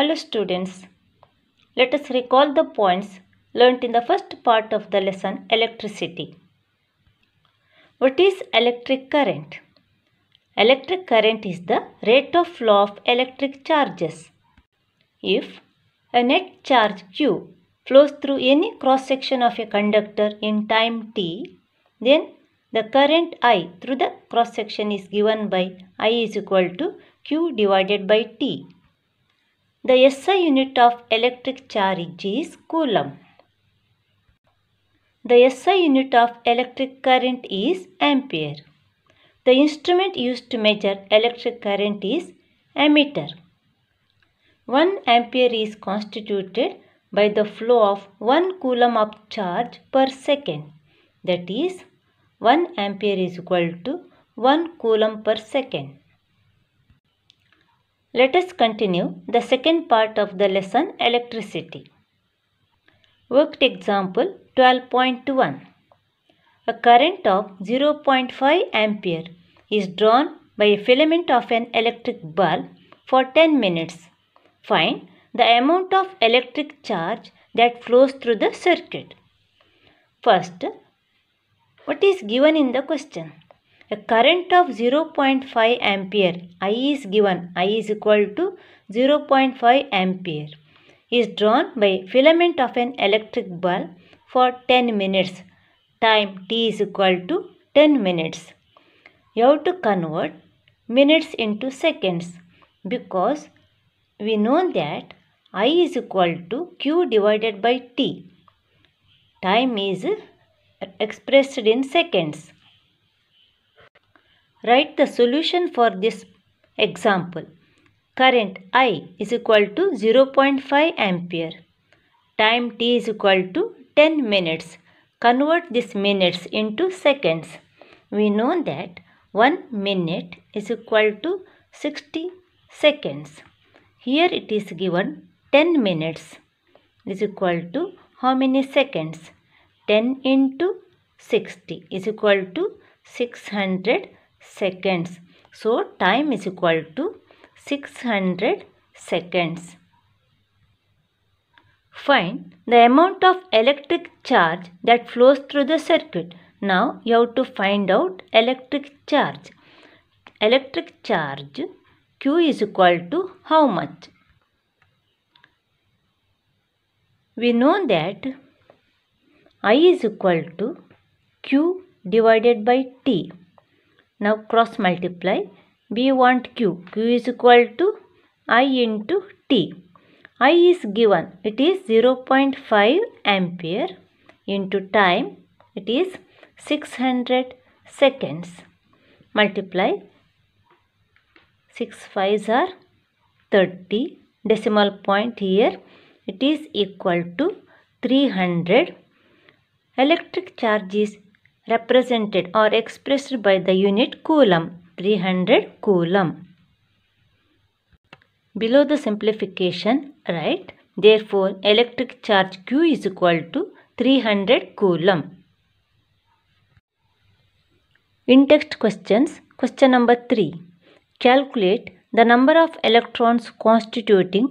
Hello students, let us recall the points learnt in the first part of the lesson electricity. What is electric current? Electric current is the rate of flow of electric charges. If a net charge Q flows through any cross section of a conductor in time t, then the current I through the cross section is given by I is equal to Q divided by T. The SI unit of electric charge is coulomb. The SI unit of electric current is ampere. The instrument used to measure electric current is ammeter. 1 ampere is constituted by the flow of 1 coulomb of charge per second. That is 1 ampere is equal to 1 coulomb per second. Let us continue the second part of the lesson electricity. Worked example 12.1 A current of 0.5 ampere is drawn by a filament of an electric bulb for 10 minutes. Find the amount of electric charge that flows through the circuit. First, what is given in the question? A current of 0.5 ampere I is given I is equal to 0.5 ampere is drawn by filament of an electric bulb for 10 minutes. Time t is equal to 10 minutes. You have to convert minutes into seconds because we know that I is equal to Q divided by T. Time is expressed in seconds. Write the solution for this example. Current I is equal to 0.5 ampere. Time t is equal to 10 minutes. Convert this minutes into seconds. We know that 1 minute is equal to 60 seconds. Here it is given 10 minutes is equal to how many seconds? 10 into 60 is equal to 600 seconds. So, time is equal to 600 seconds. Find the amount of electric charge that flows through the circuit. Now, you have to find out electric charge. Electric charge Q is equal to how much? We know that I is equal to Q divided by T. Now cross multiply. We want Q. Q is equal to I into T. I is given. It is 0.5 ampere into time. It is 600 seconds. Multiply. 6 5s are 30 decimal point here it is equal to 300 electric charge is represented or expressed by the unit coulomb 300 coulomb. Below the simplification write therefore electric charge Q is equal to 300 coulomb. In text questions, question number 3. Calculate the number of electrons constituting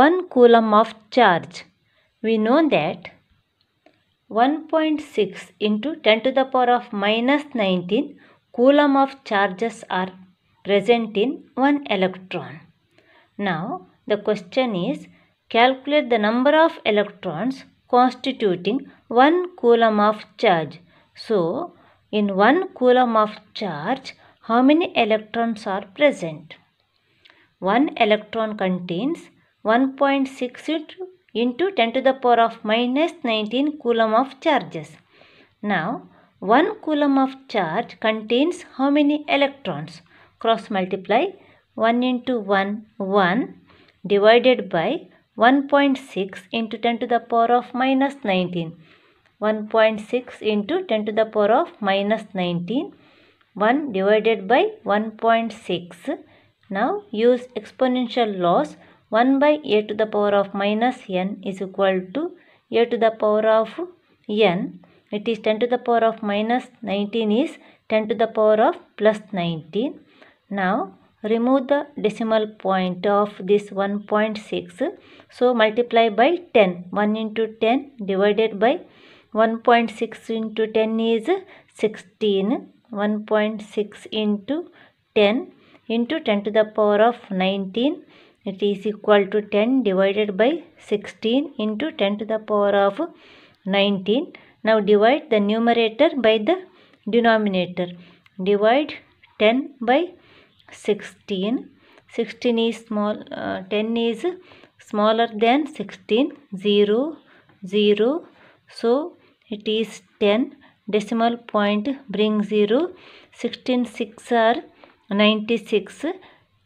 1 coulomb of charge. We know that 1.6 into 10 to the power of minus 19 coulomb of charges are present in one electron. Now the question is calculate the number of electrons constituting 1 coulomb of charge. So in 1 coulomb of charge how many electrons are present? One electron contains 1.6 into into 10 to the power of minus 19 coulomb of charges. Now, 1 coulomb of charge contains how many electrons? Cross multiply 1 into 1, 1 divided by 1.6 into 10 to the power of minus 19. 1.6 into 10 to the power of minus 19. 1 divided by 1.6. Now use exponential laws 1 by a to the power of minus n is equal to a to the power of n. It is 10 to the power of minus 19 is 10 to the power of plus 19. Now remove the decimal point of this 1.6. So multiply by 10. 1 into 10 divided by 1.6 into 10 is 16. 1.6 into 10 into 10 to the power of 19 it is equal to 10 divided by 16 into 10 to the power of 19 now divide the numerator by the denominator divide 10 by 16 16 is small uh, 10 is smaller than 16 0 0 so it is 10 decimal point bring 0 16 6 are 96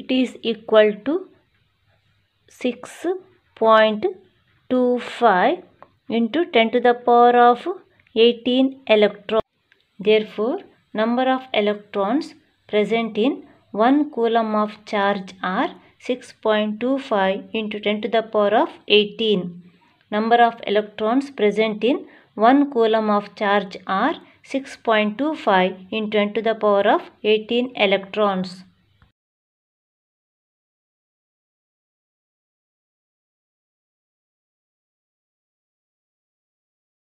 it is equal to 6.25 into 10 to the power of 18 electrons. Therefore, number of electrons present in 1 coulomb of charge are 6.25 into 10 to the power of 18. Number of electrons present in 1 coulomb of charge are 6.25 into 10 to the power of 18 electrons.